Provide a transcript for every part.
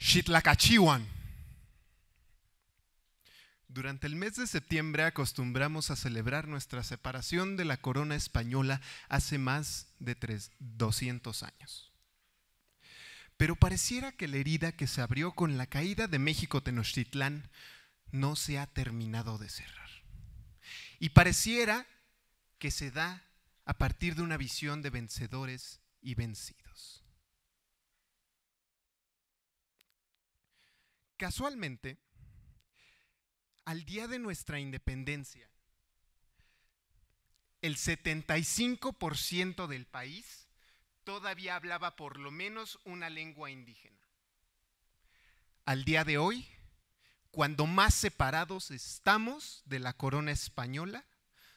¡Shitlacachiwan! Durante el mes de septiembre acostumbramos a celebrar nuestra separación de la corona española hace más de 200 años. Pero pareciera que la herida que se abrió con la caída de México Tenochtitlán no se ha terminado de cerrar. Y pareciera que se da a partir de una visión de vencedores y vencidos. Casualmente, al día de nuestra independencia, el 75% del país todavía hablaba por lo menos una lengua indígena. Al día de hoy, cuando más separados estamos de la corona española,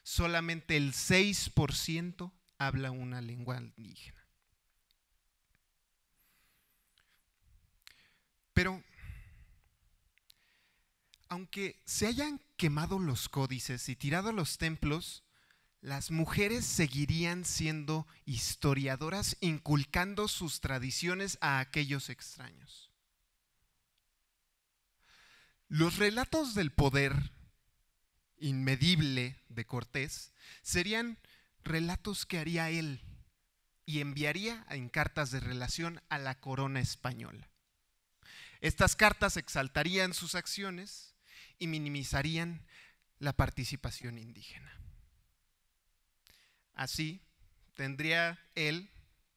solamente el 6% habla una lengua indígena. aunque se hayan quemado los códices y tirado los templos, las mujeres seguirían siendo historiadoras inculcando sus tradiciones a aquellos extraños. Los relatos del poder inmedible de Cortés serían relatos que haría él y enviaría en cartas de relación a la corona española. Estas cartas exaltarían sus acciones y minimizarían la participación indígena. Así tendría él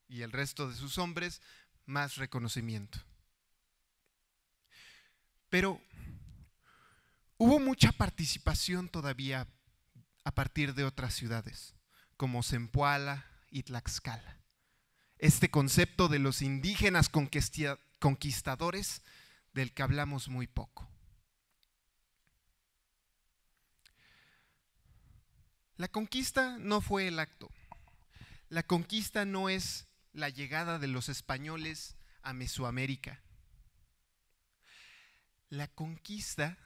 y el resto de sus hombres más reconocimiento. Pero hubo mucha participación todavía a partir de otras ciudades, como Zempoala y Tlaxcala. Este concepto de los indígenas conquistadores del que hablamos muy poco. La conquista no fue el acto. La conquista no es la llegada de los españoles a Mesoamérica. La conquista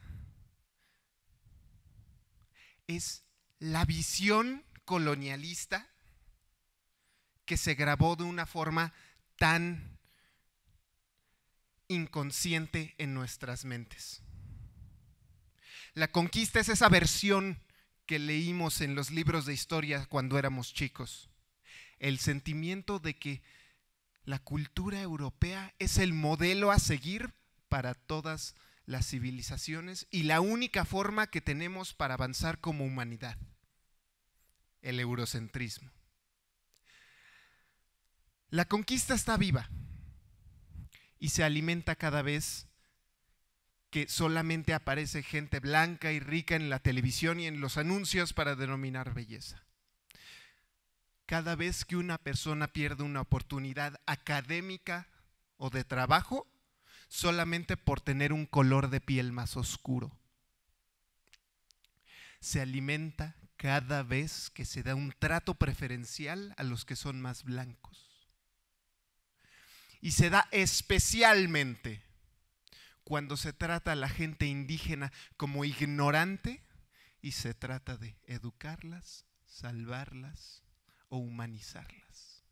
es la visión colonialista que se grabó de una forma tan inconsciente en nuestras mentes. La conquista es esa versión que leímos en los libros de historia cuando éramos chicos. El sentimiento de que la cultura europea es el modelo a seguir para todas las civilizaciones y la única forma que tenemos para avanzar como humanidad, el eurocentrismo. La conquista está viva y se alimenta cada vez que solamente aparece gente blanca y rica en la televisión y en los anuncios para denominar belleza. Cada vez que una persona pierde una oportunidad académica o de trabajo, solamente por tener un color de piel más oscuro. Se alimenta cada vez que se da un trato preferencial a los que son más blancos. Y se da especialmente cuando se trata a la gente indígena como ignorante y se trata de educarlas, salvarlas o humanizarlas.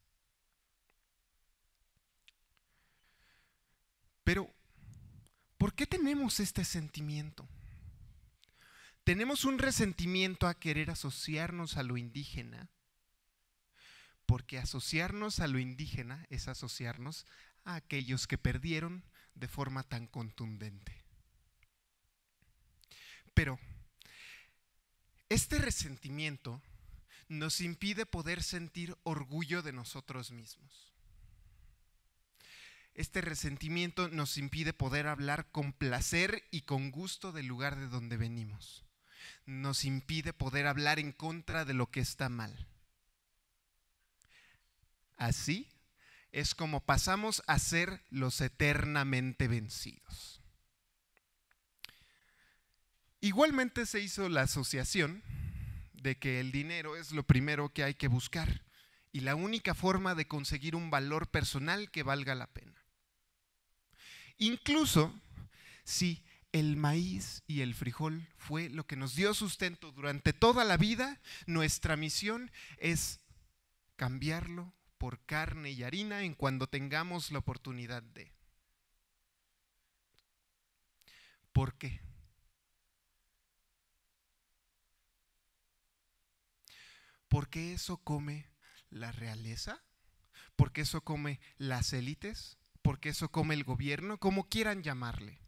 Pero, ¿por qué tenemos este sentimiento? Tenemos un resentimiento a querer asociarnos a lo indígena, porque asociarnos a lo indígena es asociarnos a aquellos que perdieron, de forma tan contundente. Pero este resentimiento nos impide poder sentir orgullo de nosotros mismos. Este resentimiento nos impide poder hablar con placer y con gusto del lugar de donde venimos. Nos impide poder hablar en contra de lo que está mal. Así es como pasamos a ser los eternamente vencidos. Igualmente se hizo la asociación de que el dinero es lo primero que hay que buscar y la única forma de conseguir un valor personal que valga la pena. Incluso si el maíz y el frijol fue lo que nos dio sustento durante toda la vida, nuestra misión es cambiarlo por carne y harina en cuando tengamos la oportunidad de. ¿Por qué? Porque eso come la realeza, porque eso come las élites, porque eso come el gobierno, como quieran llamarle.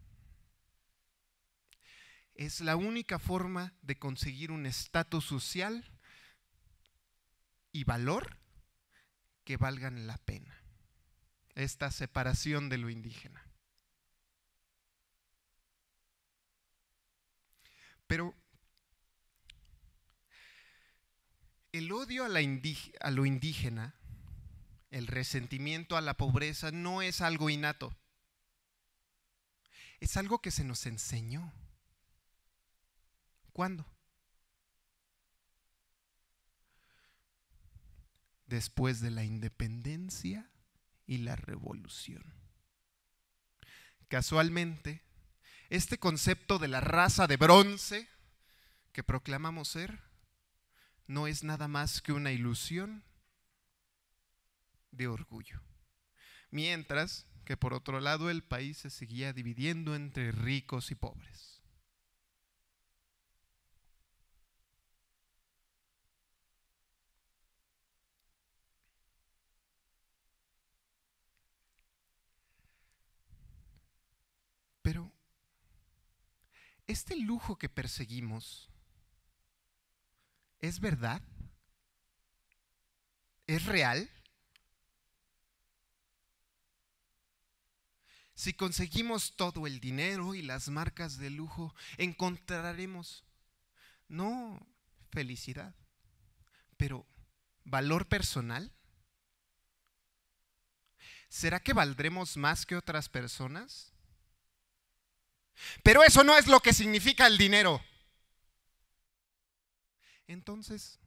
Es la única forma de conseguir un estatus social y valor que valgan la pena. Esta separación de lo indígena. Pero el odio a, la a, lo indígena, el resentimiento a la pobreza, no es algo innato. Es algo que se nos enseñó. ¿Cuándo? después de la independencia y la revolución. Casualmente, este concepto de la raza de bronce que proclamamos ser no es nada más que una ilusión de orgullo. Mientras que por otro lado el país se seguía dividiendo entre ricos y pobres. ¿este lujo que perseguimos es verdad? ¿Es real? Si conseguimos todo el dinero y las marcas de lujo, encontraremos no felicidad, pero valor personal. ¿Será que valdremos más que otras personas? Pero eso no es lo que significa el dinero. Entonces,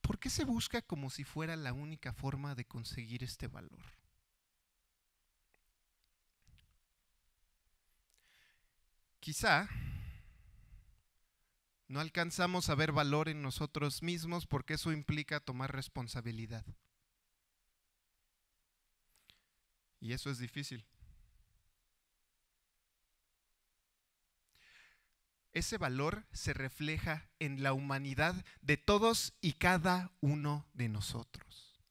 ¿por qué se busca como si fuera la única forma de conseguir este valor? Quizá no alcanzamos a ver valor en nosotros mismos porque eso implica tomar responsabilidad. Y eso es difícil. ese valor se refleja en la humanidad de todos y cada uno de nosotros.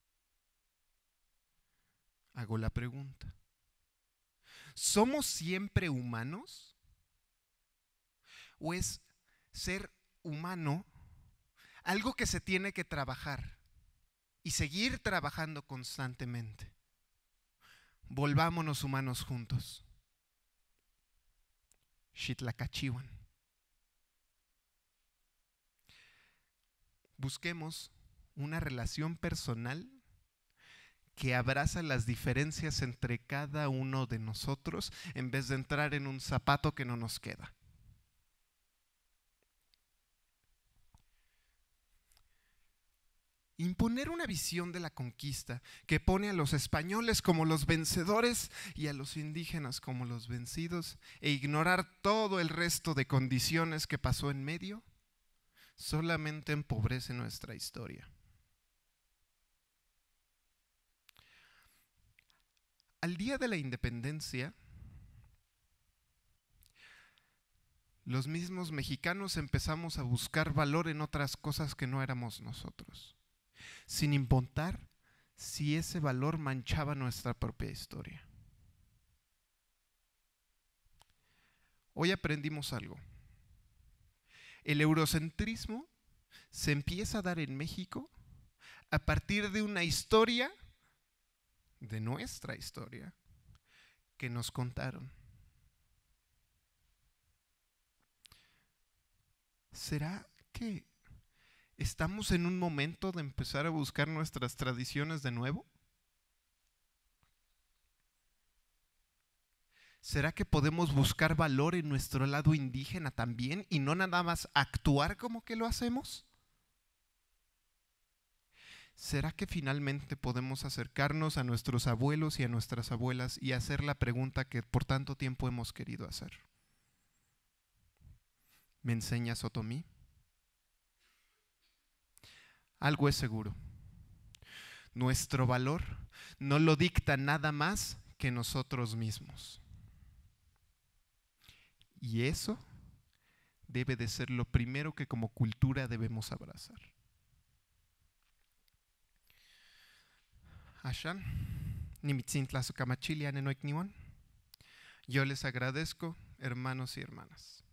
Hago la pregunta. ¿Somos siempre humanos? ¿O es ser humano algo que se tiene que trabajar y seguir trabajando constantemente? Volvámonos humanos juntos. Shitlacachiwan. busquemos una relación personal que abraza las diferencias entre cada uno de nosotros en vez de entrar en un zapato que no nos queda. Imponer una visión de la conquista que pone a los españoles como los vencedores y a los indígenas como los vencidos e ignorar todo el resto de condiciones que pasó en medio solamente empobrece nuestra historia. Al día de la independencia, los mismos mexicanos empezamos a buscar valor en otras cosas que no éramos nosotros, sin importar si ese valor manchaba nuestra propia historia. Hoy aprendimos algo. El eurocentrismo se empieza a dar en México a partir de una historia, de nuestra historia, que nos contaron. ¿Será que estamos en un momento de empezar a buscar nuestras tradiciones de nuevo? ¿Será que podemos buscar valor en nuestro lado indígena también y no nada más actuar como que lo hacemos? ¿Será que finalmente podemos acercarnos a nuestros abuelos y a nuestras abuelas y hacer la pregunta que por tanto tiempo hemos querido hacer? ¿Me enseñas Otomí? Algo es seguro. Nuestro valor no lo dicta nada más que nosotros mismos. Y eso debe de ser lo primero que como cultura debemos abrazar. Yo les agradezco, hermanos y hermanas.